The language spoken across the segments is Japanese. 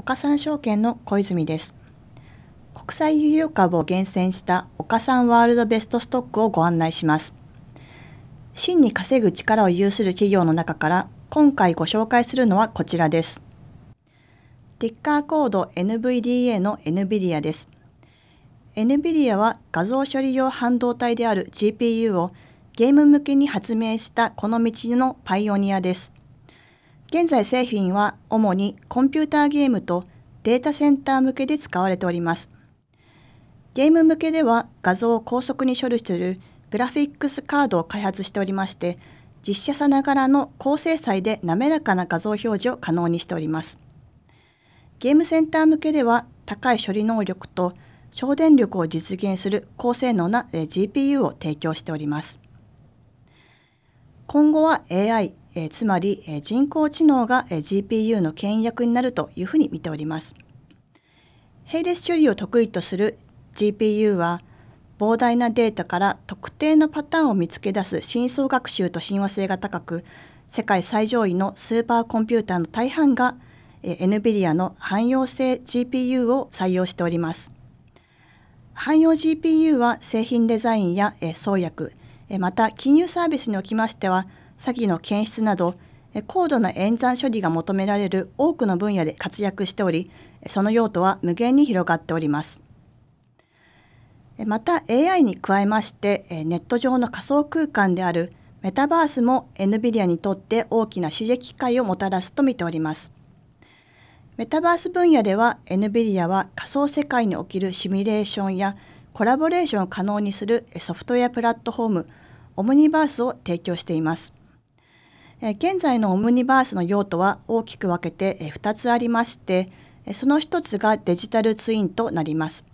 岡三証券の小泉です。国際輸入株を厳選した岡三ワールドベストストックをご案内します。真に稼ぐ力を有する企業の中から今回ご紹介するのはこちらです。ティッカーコード NVDA の NVIDIA です。NVIDIA は画像処理用半導体である GPU をゲーム向けに発明したこの道のパイオニアです。現在製品は主にコンピューターゲームとデータセンター向けで使われております。ゲーム向けでは画像を高速に処理するグラフィックスカードを開発しておりまして、実写さながらの高精細で滑らかな画像表示を可能にしております。ゲームセンター向けでは高い処理能力と省電力を実現する高性能な GPU を提供しております。今後は AI、えー、つまり、えー、人工知能が、えー、GPU の権威役になるというふうに見ております。並列処理を得意とする GPU は膨大なデータから特定のパターンを見つけ出す深層学習と親和性が高く世界最上位のスーパーコンピューターの大半が NVIDIA の汎用性 GPU を採用しております。汎用 GPU は製品デザインや創薬、また金融サービスにおきましては詐欺の検出など高度な演算処理が求められる多くの分野で活躍しておりその用途は無限に広がっておりますまた AI に加えましてネット上の仮想空間であるメタバースも NVIDIA にとって大きな収益機会をもたらすと見ておりますメタバース分野では NVIDIA は仮想世界におけるシミュレーションやコラボレーションを可能にするソフトウェアプラットフォームオムニバースを提供しています現在のオムニバースの用途は大きく分けて2つありましてその1つがデジタルツインとなります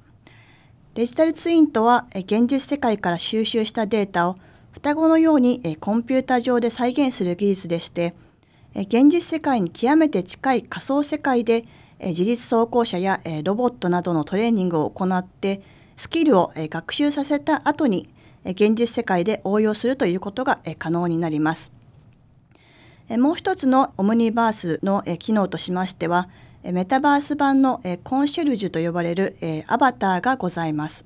デジタルツインとは現実世界から収集したデータを双子のようにコンピュータ上で再現する技術でして現実世界に極めて近い仮想世界で自立走行車やロボットなどのトレーニングを行ってスキルを学習させた後に現実世界で応用するということが可能になります。もう一つのオムニバースの機能としましては、メタバース版のコンシェルジュと呼ばれるアバターがございます。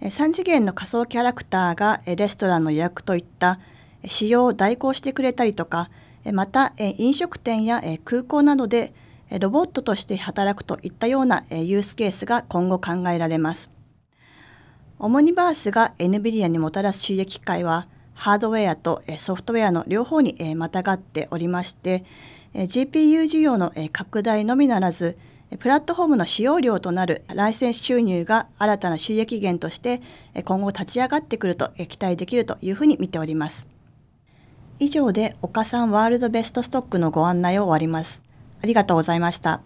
3次元の仮想キャラクターがレストランの予約といった使用を代行してくれたりとか、また飲食店や空港などでロボットとして働くといったようなユースケースが今後考えられます。オムニバースが NVIDIA にもたらす収益機会は、ハードウェアとソフトウェアの両方にまたがっておりまして GPU 需要の拡大のみならずプラットフォームの使用料となるライセンス収入が新たな収益源として今後立ち上がってくると期待できるというふうに見ております。以上で岡さんワールドベストストックのご案内を終わります。ありがとうございました。